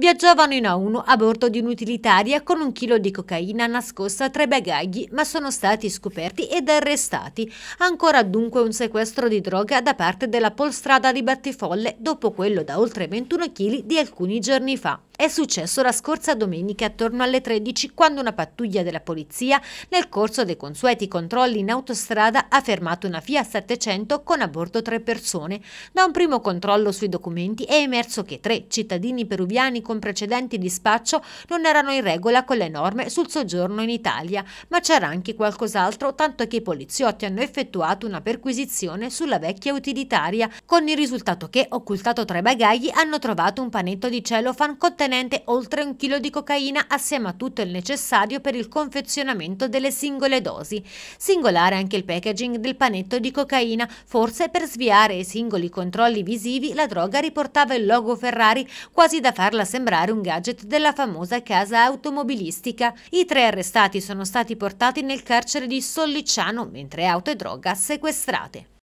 Viaggiavano in A1 a bordo di un'utilitaria con un chilo di cocaina nascosta tra i bagagli, ma sono stati scoperti ed arrestati. Ancora dunque un sequestro di droga da parte della polstrada di Battifolle dopo quello da oltre 21 kg di alcuni giorni fa. È successo la scorsa domenica attorno alle 13 quando una pattuglia della polizia, nel corso dei consueti controlli in autostrada, ha fermato una Fiat 700 con a bordo tre persone. Da un primo controllo sui documenti è emerso che tre cittadini peruviani con precedenti di spaccio non erano in regola con le norme sul soggiorno in Italia, ma c'era anche qualcos'altro, tanto che i poliziotti hanno effettuato una perquisizione sulla vecchia utilitaria, con il risultato che, occultato tra i bagagli, hanno trovato un panetto di cellophane contenente contenente oltre un chilo di cocaina assieme a tutto il necessario per il confezionamento delle singole dosi. Singolare anche il packaging del panetto di cocaina, forse per sviare i singoli controlli visivi la droga riportava il logo Ferrari quasi da farla sembrare un gadget della famosa casa automobilistica. I tre arrestati sono stati portati nel carcere di Sollicciano mentre auto e droga sequestrate.